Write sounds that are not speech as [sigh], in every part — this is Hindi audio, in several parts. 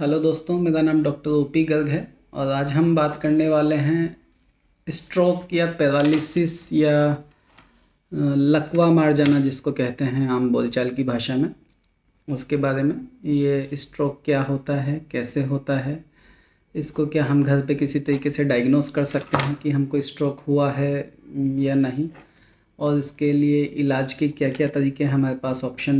हेलो दोस्तों मेरा नाम डॉक्टर ओ पी गर्ग है और आज हम बात करने वाले हैं स्ट्रोक या पैरालिसिस या लकवा मार जाना जिसको कहते हैं आम बोलचाल की भाषा में उसके बारे में ये स्ट्रोक क्या होता है कैसे होता है इसको क्या हम घर पे किसी तरीके से डायग्नोस कर सकते हैं कि हमको स्ट्रोक हुआ है या नहीं और इसके लिए इलाज के क्या क्या तरीके हमारे पास ऑप्शन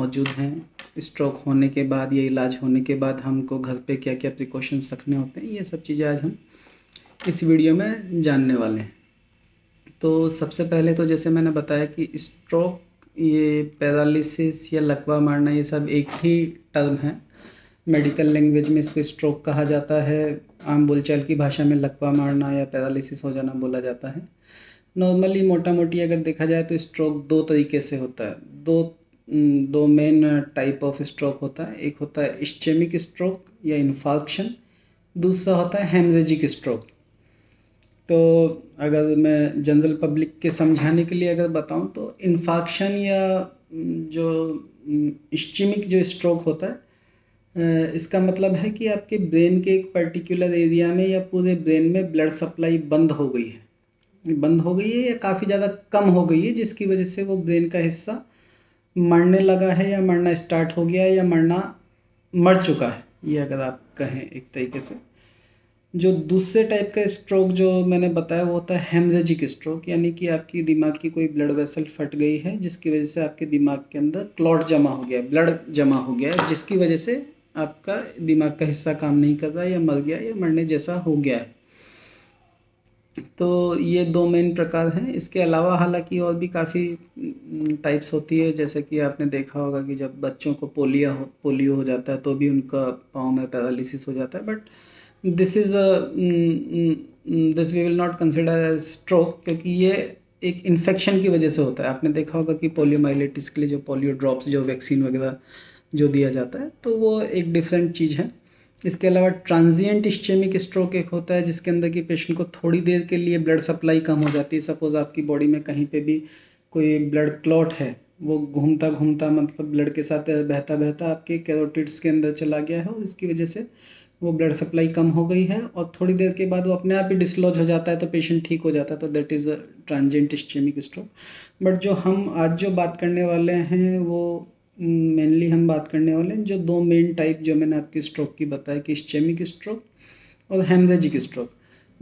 मौजूद हैं स्ट्रोक होने के बाद या इलाज होने के बाद हमको घर पे क्या क्या प्रिकॉशंस रखने होते हैं ये सब चीज़ें आज हम इस वीडियो में जानने वाले हैं तो सबसे पहले तो जैसे मैंने बताया कि स्ट्रोक ये पैरालिसिस या लकवा मारना ये सब एक ही टर्म है मेडिकल लैंग्वेज में इसको स्ट्रोक कहा जाता है आम बोलचाल की भाषा में लकवा मारना या पैरालिसिस हो जाना बोला जाता है नॉर्मली मोटा मोटी अगर देखा जाए तो स्ट्रोक दो तरीके से होता है दो दो मेन टाइप ऑफ स्ट्रोक होता है एक होता है इस्चेमिक स्ट्रोक या इन्फॉक्शन दूसरा होता है हेमरेजिक स्ट्रोक तो अगर मैं जनरल पब्लिक के समझाने के लिए अगर बताऊं तो इन्फॉक्शन या जो इस्चेमिक जो स्ट्रोक होता है इसका मतलब है कि आपके ब्रेन के एक पर्टिकुलर एरिया में या पूरे ब्रेन में ब्लड सप्लाई बंद हो गई है बंद हो गई है या काफ़ी ज़्यादा कम हो गई है जिसकी वजह से वो ब्रेन का हिस्सा मरने लगा है या मरना स्टार्ट हो गया है या मरना मर चुका है ये अगर आप कहें एक तरीके से जो दूसरे टाइप का स्ट्रोक जो मैंने बताया वो होता है हेमरेजिक स्ट्रोक यानी कि आपकी दिमाग की कोई ब्लड वेसल फट गई है जिसकी वजह से आपके दिमाग के अंदर क्लॉट जमा हो गया ब्लड जमा हो गया है जिसकी वजह से आपका दिमाग का हिस्सा काम नहीं कर रहा या मर गया या मरने जैसा हो गया है तो ये दो मेन प्रकार हैं इसके अलावा हालांकि और भी काफ़ी टाइप्स होती है जैसे कि आपने देखा होगा कि जब बच्चों को पोलिया हो पोलियो हो जाता है तो भी उनका पाँव में पैरालिसिस हो जाता है but this is this we will not consider stroke क्योंकि ये एक इन्फेक्शन की वजह से होता है आपने देखा होगा कि पोलियोमाइलेटिस के लिए जो पोलियो ड्रॉप्स जो वैक्सीन वगैरह जो दिया जाता है तो वो एक डिफरेंट चीज़ है इसके अलावा ट्रांजिएंट इस्चेमिक स्ट्रोक एक होता है जिसके अंदर कि पेशेंट को थोड़ी देर के लिए ब्लड सप्लाई कम हो जाती है सपोज़ आपकी बॉडी में कहीं पे भी कोई ब्लड क्लॉट है वो घूमता घूमता मतलब ब्लड के साथ बहता बहता आपके कैरोटिड्स के अंदर चला गया है इसकी वजह से वो ब्लड सप्लाई कम हो गई है और थोड़ी देर के बाद वो अपने आप ही डिसलॉज हो जाता है तो पेशेंट ठीक हो जाता है तो that is a transient ischemic stroke but जो हम आज जो बात करने वाले हैं वो मेनली हम बात करने वाले हैं जो दो मेन टाइप जो मैंने आपकी स्ट्रोक की बताया कि स्टेमिक स्ट्रोक और hemorrhagic stroke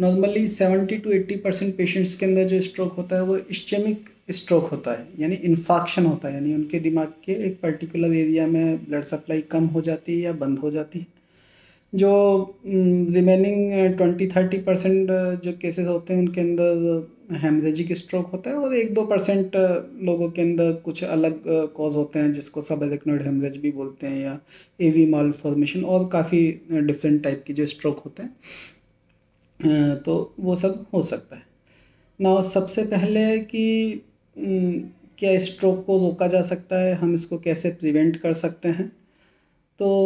normally seventy to eighty percent patients के अंदर जो स्ट्रोक होता है वो स्टेमिक स्ट्रोक होता है यानी इन्फाक्शन होता है यानी उनके दिमाग के एक पर्टिकुलर एरिया में ब्लड सप्लाई कम हो जाती है या बंद हो जाती है जो रिमेनिंग ट्वेंटी थर्टी परसेंट जो केसेस होते हैं उनके अंदर हेमरेजिक uh, स्ट्रोक होता है और एक दो परसेंट uh, लोगों के अंदर कुछ अलग कॉज uh, होते हैं जिसको सब एरेक्नोइड हेमरेज भी बोलते हैं या ए वी फॉर्मेशन और काफ़ी डिफरेंट टाइप के जो स्ट्रोक होते हैं तो वो सब हो सकता है ना सबसे पहले कि mm, क्या स्ट्रोक को रोका जा सकता है हम इसको कैसे प्रिवेंट कर सकते हैं तो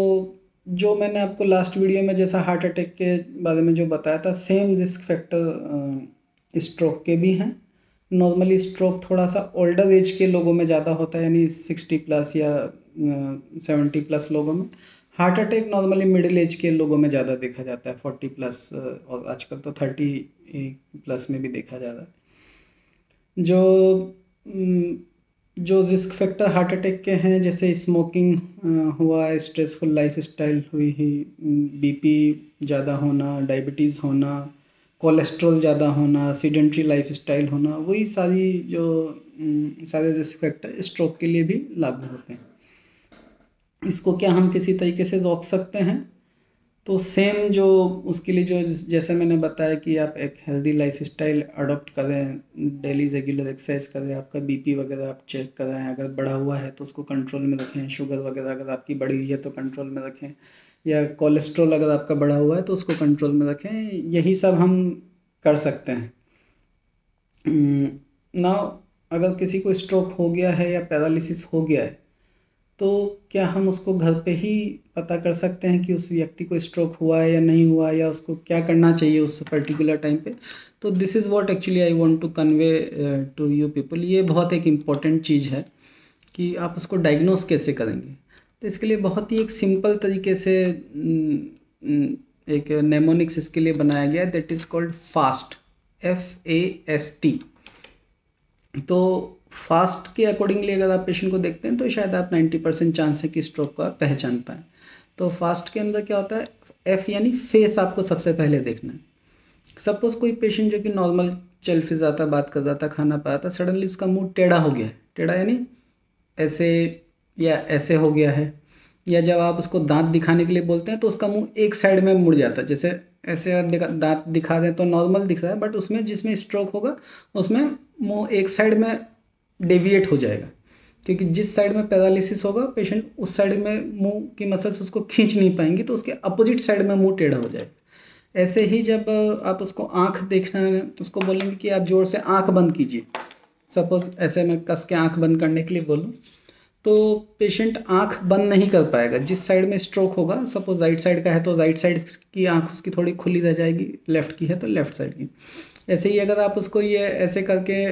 जो मैंने आपको लास्ट वीडियो में जैसा हार्ट अटैक के बारे में जो बताया था सेम रिस्क फैक्टर स्ट्रोक के भी हैं नॉर्मली स्ट्रोक थोड़ा सा ओल्डर एज के लोगों में ज़्यादा होता है यानी सिक्सटी प्लस या सेवेंटी प्लस लोगों में heart attack normally middle age के लोगों में ज़्यादा देखा जाता है फोर्टी प्लस और आजकल तो थर्टी प्लस में भी देखा जा रहा है जो जो रिस्क फैक्टर हार्ट अटैक के हैं जैसे स्मोकिंग हुआ स्ट्रेसफुल लाइफ स्टाइल हुई ही बीपी ज़्यादा होना डायबिटीज़ होना कोलेस्ट्रॉल ज़्यादा होना सीडेंट्री लाइफ स्टाइल होना वही सारी जो सारे रिस्क फैक्टर स्ट्रोक के लिए भी लागू होते हैं इसको क्या हम किसी तरीके से रोक सकते हैं तो सेम जो उसके लिए जो जैसे मैंने बताया कि आप एक हेल्दी लाइफ स्टाइल अडोप्ट करें डेली रेगुलर एक्सरसाइज करें आपका बीपी वगैरह आप चेक करें अगर बढ़ा हुआ है तो उसको कंट्रोल में रखें शुगर वगैरह अगर आपकी बढ़ी हुई है तो कंट्रोल में रखें या कोलेस्ट्रॉल अगर आपका बढ़ा हुआ है तो उसको कंट्रोल में रखें यही सब हम कर सकते हैं ना hmm, अगर किसी को स्ट्रोक हो गया है या पैरालिसिस हो गया है तो क्या हम उसको घर पे ही पता कर सकते हैं कि उस व्यक्ति को स्ट्रोक हुआ है या नहीं हुआ या उसको क्या करना चाहिए उस पर्टिकुलर टाइम पे तो this is what actually I want to convey to you people ये बहुत एक इम्पॉर्टेंट चीज़ है कि आप उसको डायग्नोस कैसे करेंगे तो इसके लिए बहुत ही एक सिंपल तरीके से mm, mm, एक नेमोनिक्स इसके लिए बनाया गया that is called fast F A S T तो फास्ट के अकॉर्डिंगली अगर आप पेशेंट को देखते हैं तो शायद आप 90 परसेंट चांस है कि स्ट्रोक का पहचान पाएँ तो फास्ट के अंदर क्या होता है एफ यानी फेस आपको सबसे पहले देखना है सपोज़ कोई पेशेंट जो कि नॉर्मल चल फिर जाता बात कर जाता खाना पाता सडनली उसका मूड टेढ़ा हो गया टेढ़ा यानी ऐसे या ऐसे हो गया है या जब आप उसको दांत दिखाने के लिए बोलते हैं तो उसका मुंह एक साइड में मुड़ जाता है जैसे ऐसे दांत दिखा दें तो नॉर्मल दिख रहा है बट उसमें जिसमें स्ट्रोक होगा उसमें मुंह एक साइड में डेविएट हो जाएगा क्योंकि जिस साइड में पैरालिसिस होगा पेशेंट उस साइड में मुंह की मसल्स उसको खींच नहीं पाएंगी तो उसके अपोजिट साइड में मुंह टेढ़ा हो जाएगा ऐसे ही जब आप उसको आँख देखना है उसको बोलेंगे कि आप ज़ोर से आँख बंद कीजिए सपोज ऐसे मैं कस के आँख बंद करने के लिए बोलूँ तो पेशेंट आँख बंद नहीं कर पाएगा जिस साइड में स्ट्रोक होगा सपोज राइट साइड का है तो राइट साइड की आँख उसकी थोड़ी खुली रह जाएगी लेफ़्ट की है तो लेफ़्ट साइड की ऐसे ही अगर आप उसको ये ऐसे करके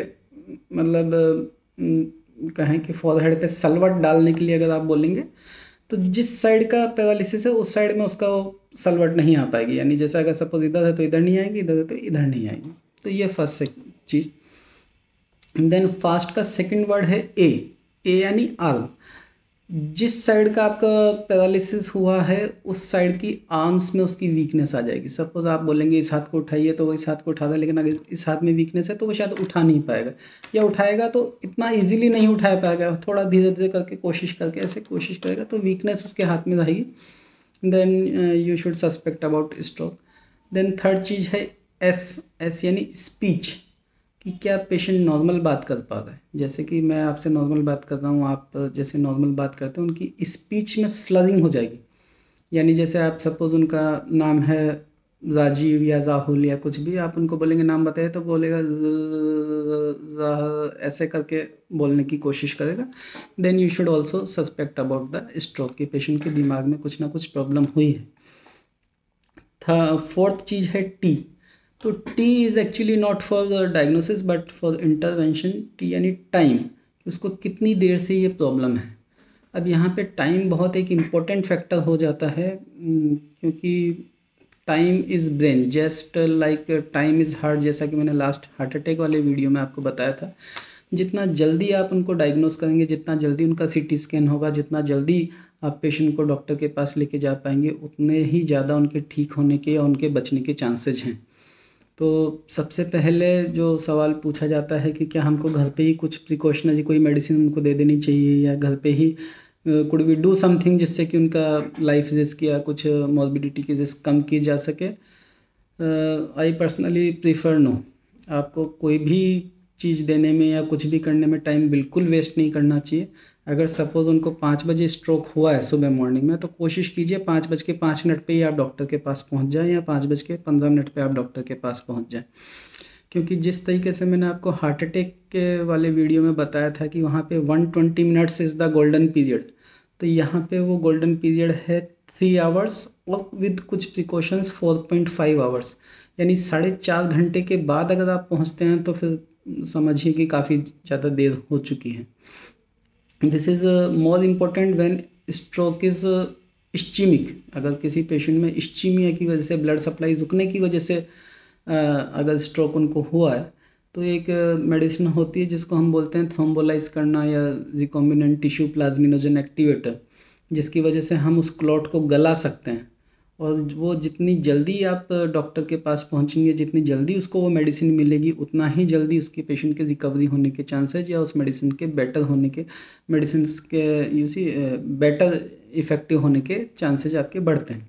मतलब हम्म, कहें कि फॉरहेड पे सलवट डालने के लिए अगर आप बोलेंगे तो जिस साइड का पैरालिसिस है उस साइड में उसका सलवट नहीं आ पाएगी यानी जैसे अगर सपोज इधर है तो इधर नहीं आएगी इधर है तो इधर नहीं आएगी तो ये फर्स्ट चीज़ देन फास्ट का सेकंड वर्ड है ए ए यानी आर्म जिस साइड का आपका पैरालिसिस हुआ है उस साइड की आर्म्स में उसकी वीकनेस आ जाएगी सपोज आप बोलेंगे इस हाथ को उठाइए तो वो इस हाथ को उठा रहा लेकिन अगर इस हाथ में वीकनेस है तो वो शायद उठा नहीं पाएगा या उठाएगा तो इतना इजीली नहीं उठा पाएगा थोड़ा धीरे धीरे करके कोशिश करके ऐसे कोशिश करेगा तो वीकनेस उसके हाथ में रहेगी then you should suspect about stroke then third चीज़ है एस एस यानी स्पीच कि क्या पेशेंट नॉर्मल बात कर पा रहा है जैसे कि मैं आपसे नॉर्मल बात कर रहा हूँ आप जैसे नॉर्मल बात करते हैं उनकी स्पीच में स्लरिंग हो जाएगी यानी जैसे आप सपोज़ उनका नाम है राजीव या राहुल या कुछ भी आप उनको बोलेंगे नाम बताइए तो बोलेगा ऐसे करके बोलने की कोशिश करेगा then you should also suspect about the stroke के पेशेंट के दिमाग में कुछ ना कुछ प्रॉब्लम हुई है था फोर्थ चीज़ है टी तो T is actually not for the diagnosis but for intervention T यानी टाइम उसको कितनी देर से ये प्रॉब्लम है अब यहाँ पे टाइम बहुत एक इम्पॉर्टेंट फैक्टर हो जाता है क्योंकि time is brain just like time is heart जैसा कि मैंने लास्ट हार्ट अटैक वाले वीडियो में आपको बताया था जितना जल्दी आप उनको डायग्नोस करेंगे जितना जल्दी उनका सी टी स्कैन होगा जितना जल्दी आप पेशेंट को डॉक्टर के पास लेके जा पाएंगे उतने ही ज़्यादा उनके ठीक होने के या उनके बचने के चांसेज हैं तो सबसे पहले जो सवाल पूछा जाता है कि क्या हमको घर पे ही कुछ प्रिकॉशनरी कोई मेडिसिन उनको दे देनी चाहिए या घर पे ही कुड वी डू समथिंग जिससे कि उनका लाइफ रिस्क या कुछ मॉर्बिडिटी की रिस्क कम की जा सके आई पर्सनली प्रीफर नो आपको कोई भी चीज़ देने में या कुछ भी करने में टाइम बिल्कुल वेस्ट नहीं करना चाहिए अगर सपोज़ उनको पाँच बजे स्ट्रोक हुआ है सुबह मॉर्निंग में तो कोशिश कीजिए पाँच बज के पाँच मिनट पर ही आप डॉक्टर के पास पहुँच जाएँ या पाँच बज के पंद्रह मिनट पर आप डॉक्टर के पास पहुँच जाएँ क्योंकि जिस तरीके से मैंने आपको हार्ट अटैक के वाले वीडियो में बताया था कि वहाँ पे one twenty minutes is the golden period तो यहाँ पर वो गोल्डन पीरियड है थ्री आवर्स और विद कुछ precautions four point five hours यानी साढ़े चार घंटे के बाद अगर आप पहुँचते हैं तो फिर समझिए कि काफ़ी ज़्यादा देर हो चुकी है this is more important when stroke is ischemic अगर किसी पेशेंट में इश्चीमिया की वजह से ब्लड सप्लाई रुकने की वजह से uh, अगर स्ट्रोक उनको हुआ है तो एक मेडिसिन uh, होती है जिसको हम बोलते हैं थ्रोम्बोलाइज करना या रिकॉम्बिनेंट टिश्यू प्लाज्मिनोजन एक्टिवेटर जिसकी वजह से हम उस क्लॉट को गला सकते हैं और वो जितनी जल्दी आप डॉक्टर के पास पहुंचेंगे जितनी जल्दी उसको वो मेडिसिन मिलेगी उतना ही जल्दी उसके पेशेंट के रिकवरी होने के चांसेज या उस मेडिसिन के बेटर होने के मेडिसिन के यूसी बेटर इफ़ेक्टिव होने के चांसेज आपके बढ़ते हैं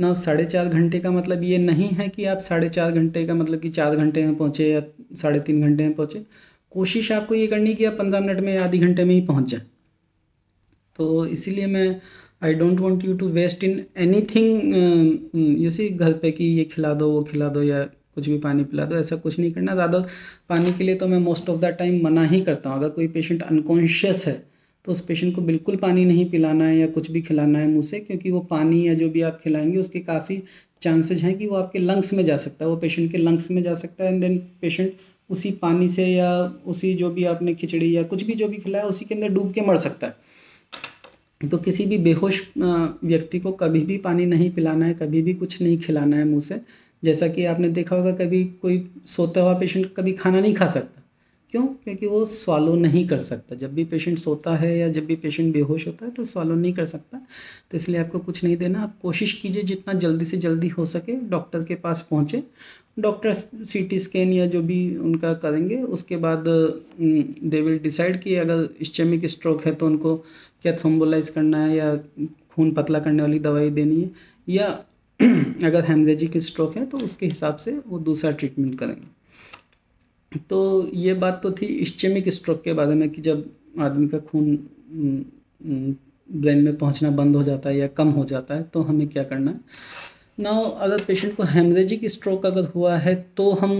ना साढ़े चार घंटे का मतलब ये नहीं है कि आप साढ़े चार घंटे का मतलब कि चार घंटे में पहुँचे या साढ़े तीन घंटे में पहुँचे कोशिश आपको ये करनी कि आप पंद्रह मिनट में आधे घंटे में ही पहुँच जाए तो इसीलिए मैं I don't want you to waste in thing you see घर पे कि ये खिला दो वो खिला दो या कुछ भी पानी पिला दो ऐसा कुछ नहीं करना ज़्यादा पानी के लिए तो मैं मोस्ट ऑफ़ द टाइम मना ही करता हूँ अगर कोई पेशेंट अनकॉन्शियस है तो उस पेशेंट को बिल्कुल पानी नहीं पिलाना है या कुछ भी खिलाना है मुँह से क्योंकि वो पानी या जो भी आप खिलाएंगे उसके काफ़ी चांसेज हैं कि वो आपके लंग्स में जा सकता है वो पेशेंट के लंग्स में जा सकता है एंड देन पेशेंट उसी पानी से या उसी जो भी आपने खिचड़ी या कुछ भी जो भी खिलाया उसी के अंदर डूब के मर सकता है तो किसी भी बेहोश व्यक्ति को कभी भी पानी नहीं पिलाना है कभी भी कुछ नहीं खिलाना है मुँह से जैसा कि आपने देखा होगा कभी कोई सोता हुआ पेशेंट कभी खाना नहीं खा सकता क्यों क्योंकि वो स्वालो नहीं कर सकता जब भी पेशेंट सोता है या जब भी पेशेंट बेहोश होता है तो स्वालो नहीं कर सकता तो इसलिए आपको कुछ नहीं देना आप कोशिश कीजिए जितना जल्दी से जल्दी हो सके डॉक्टर के पास पहुँचे डॉक्टर सी टी स्कैन या जो भी उनका करेंगे उसके बाद दे विल डिसाइड कि अगर स्टेमिक स्ट्रोक है तो उनको क्या थ्रोम्बोलाइज करना है या खून पतला करने वाली दवाई देनी है या [clears throat] अगर हेमजेजिक स्ट्रोक है तो उसके हिसाब से वो दूसरा ट्रीटमेंट करेंगे तो ये बात तो थी इस्चेमिक स्ट्रोक के बारे में कि जब आदमी का खून ब्रेन में पहुंचना बंद हो जाता है या कम हो जाता है तो हमें क्या करना है ना अगर पेशेंट को हेमरेजिक स्ट्रोक अगर हुआ है तो हम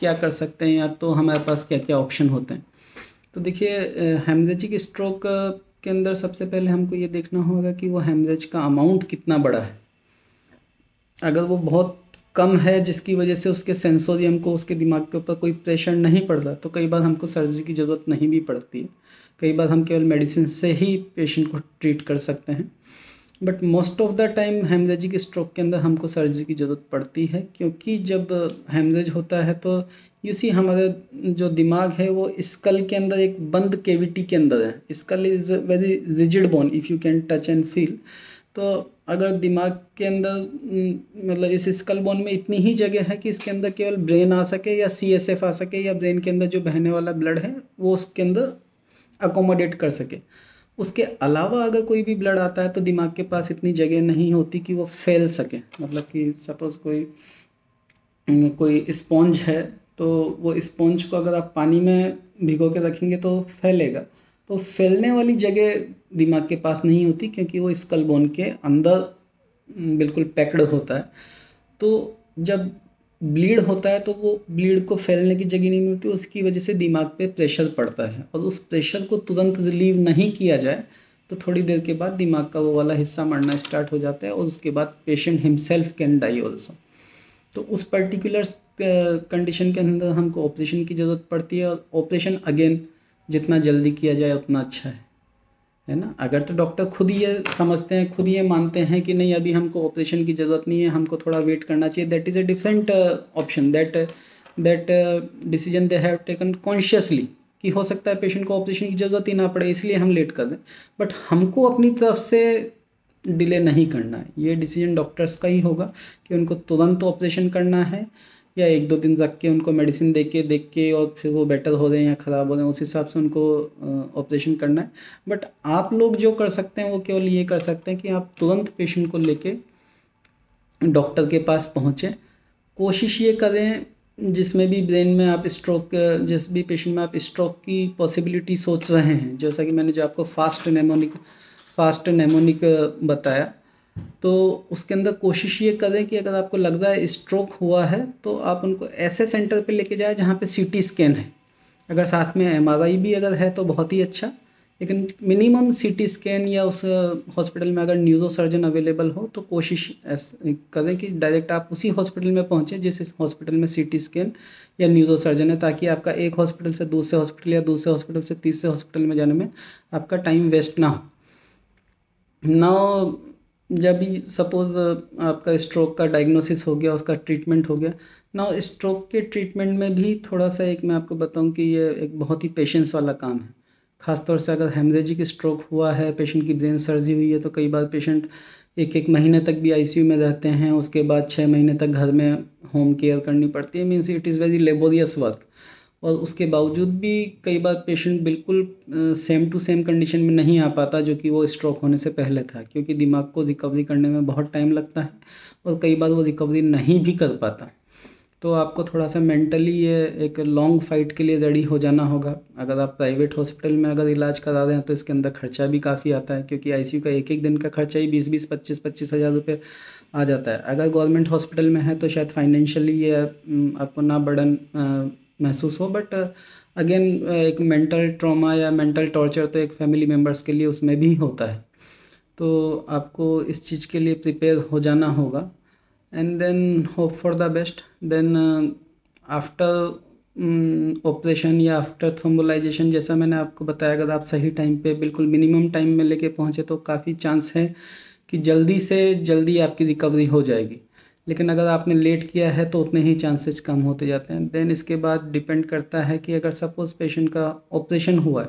क्या कर सकते हैं या तो हमारे पास क्या क्या ऑप्शन होते हैं तो देखिए हेमरेजिक स्ट्रोक के अंदर सबसे पहले हमको ये देखना होगा कि वो हेमरेज का अमाउंट कितना बड़ा है अगर वो बहुत कम है जिसकी वजह से उसके सेंसोरियम को उसके दिमाग के ऊपर कोई प्रेशर नहीं पड़ता तो कई बार हमको सर्जरी की ज़रूरत नहीं भी पड़ती है कई बार हम केवल मेडिसिन से ही पेशेंट को ट्रीट कर सकते हैं but most of the time hemorrhagic stroke के अंदर हमको सर्जरी की ज़रूरत पड़ती है क्योंकि जब हेमरेज होता है तो यूसी हमारे जो दिमाग है वो स्कल के अंदर एक बंद केविटी के अंदर है skull is very rigid bone if you can touch and feel तो अगर दिमाग के अंदर मतलब इस स्कल बोन में इतनी ही जगह है कि इसके अंदर केवल ब्रेन आ सके या सी एस एफ आ सके या ब्रेन के अंदर जो बहने वाला ब्लड है वो उसके अंदर अकोमोडेट कर सके उसके अलावा अगर कोई भी ब्लड आता है तो दिमाग के पास इतनी जगह नहीं होती कि वो फैल सके मतलब कि सपोज़ कोई कोई स्पॉन्ज है तो वो स्पॉन्ज को अगर आप पानी में भिगो के रखेंगे तो फैलेगा तो फैलने वाली जगह दिमाग के पास नहीं होती क्योंकि वो स्कल बोन के अंदर हम्म, बिल्कुल पैक्ड होता है तो जब ब्लीड होता है तो वो ब्लीड को फैलने की जगह नहीं मिलती उसकी वजह से दिमाग पे प्रेशर पड़ता है और उस प्रेशर को तुरंत रिलीव नहीं किया जाए तो थोड़ी देर के बाद दिमाग का वो वाला हिस्सा मरना स्टार्ट हो जाता है और उसके बाद patient himself can die also तो उस पर्टिकुलर कंडीशन के अंदर हमको ऑपरेशन की ज़रूरत पड़ती है और ऑपरेशन अगेन जितना जल्दी किया जाए उतना अच्छा है है ना अगर तो डॉक्टर खुद ही ये समझते हैं खुद ये मानते हैं कि नहीं अभी हमको ऑपरेशन की ज़रूरत नहीं है हमको थोड़ा वेट करना चाहिए that is a different option that that decision they have taken consciously कि हो सकता है पेशेंट को ऑपरेशन की ज़रूरत ही ना पड़े इसलिए हम लेट कर दें बट हमको अपनी तरफ से डिले नहीं करना है ये डिसीजन डॉक्टर्स का ही होगा कि उनको तुरंत ऑपरेशन करना है या एक दो दिन रख के उनको मेडिसिन दे के देख के और फिर वो बेटर हो रहे हैं या ख़राब हो रहे हैं उस हिसाब से उनको ऑपरेशन करना है बट आप लोग जो कर सकते हैं वो केवल ये कर सकते हैं कि आप तुरंत पेशेंट को लेके डॉक्टर के पास पहुँचें कोशिश ये करें जिसमें भी ब्रेन में आप स्ट्रोक जिस भी पेशेंट में आप स्ट्रोक की पॉसिबिलिटी सोच रहे हैं जैसा कि मैंने जो आपको फास्ट नेमोनिक फास्ट नेमोनिक बताया तो उसके अंदर कोशिश ये करें कि अगर आपको लग रहा है स्ट्रोक हुआ है तो आप उनको ऐसे सेंटर पे लेके जाए जहाँ पे सीटी स्कैन है अगर साथ में एम भी अगर है तो बहुत ही अच्छा लेकिन मिनिमम सीटी स्कैन या उस हॉस्पिटल में अगर न्यूरो सर्जन अवेलेबल हो तो कोशिश करें कि डायरेक्ट आप उसी हॉस्पिटल में पहुँचें जिस हॉस्पिटल में सी स्कैन या न्यूरो सर्जन है ताकि आपका एक हॉस्पिटल से दूसरे हॉस्पिटल या दूसरे हॉस्पिटल से तीसरे हॉस्पिटल में जाने में आपका टाइम वेस्ट ना हो ना जब सपोज़ आपका स्ट्रोक का डायग्नोसिस हो गया उसका ट्रीटमेंट हो गया ना स्ट्रोक के ट्रीटमेंट में भी थोड़ा सा एक मैं आपको बताऊं कि ये एक बहुत ही पेशेंस वाला काम है ख़ासतौर से अगर हेमरेजिक स्ट्रोक हुआ है पेशेंट की ब्रेन सर्जरी हुई है तो कई बार पेशेंट एक एक महीने तक भी आई में रहते हैं उसके बाद छः महीने तक घर में होम केयर करनी पड़ती है means it is very laborious work और उसके बावजूद भी कई बार पेशेंट बिल्कुल सेम टू सेम कंडीशन में नहीं आ पाता जो कि वो स्ट्रोक होने से पहले था क्योंकि दिमाग को रिकवरी करने में बहुत टाइम लगता है और कई बार वो रिकवरी नहीं भी कर पाता तो आपको थोड़ा सा मेंटली ये एक लॉन्ग फाइट के लिए रेडी हो जाना होगा अगर आप प्राइवेट हॉस्पिटल में अगर इलाज करा रहे हैं तो इसके अंदर खर्चा भी काफ़ी आता है क्योंकि आईसीयू का एक एक दिन का खर्चा ही बीस बीस पच्चीस पच्चीस हज़ार रुपये आ जाता है अगर गवर्नमेंट हॉस्पिटल में है तो शायद फाइनेंशियली ये आपको ना बर्डन महसूस हो बट अगेन uh, uh, एक मेंटल ट्रॉमा या मेंटल टॉर्चर तो एक फैमिली मेम्बर्स के लिए उसमें भी होता है तो आपको इस चीज़ के लिए प्रिपेयर हो जाना होगा and then hope for the best then after operation या आफ्टर थ्रोम्बोलाइजेशन जैसा मैंने आपको बताया अगर आप सही टाइम पे बिल्कुल मिनिमम टाइम में लेके पहुँचे तो काफ़ी चांस है कि जल्दी से जल्दी आपकी रिकवरी हो जाएगी लेकिन अगर आपने लेट किया है तो उतने ही चांसेस कम होते जाते हैं देन इसके बाद डिपेंड करता है कि अगर सपोज़ पेशेंट का ऑपरेशन हुआ है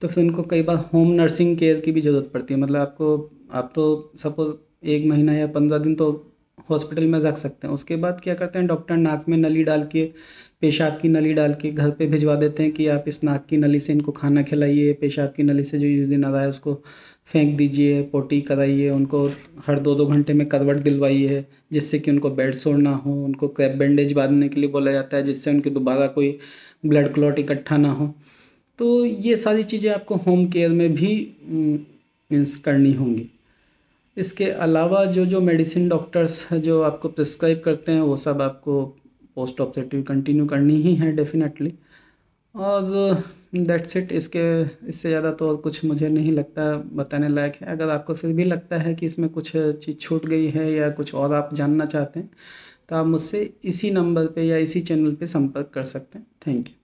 तो फिर उनको कई बार होम नर्सिंग केयर की भी ज़रूरत पड़ती है मतलब आपको आप तो सपोज एक महीना या पंद्रह दिन तो हॉस्पिटल में रख सकते हैं उसके बाद क्या करते हैं डॉक्टर नाक में नली डाल के पेशाब की नली डाल के घर पे भिजवा देते हैं कि आप इस नाक की नली से इनको खाना खिलाइए पेशाब की नली से जो यूरिन आ रहा है उसको फेंक दीजिए पोटी कराइए उनको हर दो दो घंटे में करवट दिलवाइए जिससे कि उनको बेड सोड़ ना हो उनको क्रैप बैंडेज बांधने के लिए बोला जाता है जिससे उनके दोबारा कोई ब्लड क्लॉट इकट्ठा ना हो तो ये सारी चीज़ें आपको होम केयर में भी मीन्स करनी होंगी इसके अलावा जो जो मेडिसिन डॉक्टर्स जो आपको प्रिस्क्राइब करते हैं वो सब आपको पोस्ट ऑपरेटिव कंटिन्यू करनी ही है डेफिनेटली और दैट्स इट इसके इससे ज़्यादा तो और कुछ मुझे नहीं लगता बताने लायक है अगर आपको फिर भी लगता है कि इसमें कुछ चीज़ छूट गई है या कुछ और आप जानना चाहते हैं तो आप मुझसे इसी नंबर पे या इसी चैनल पे संपर्क कर सकते हैं थैंक यू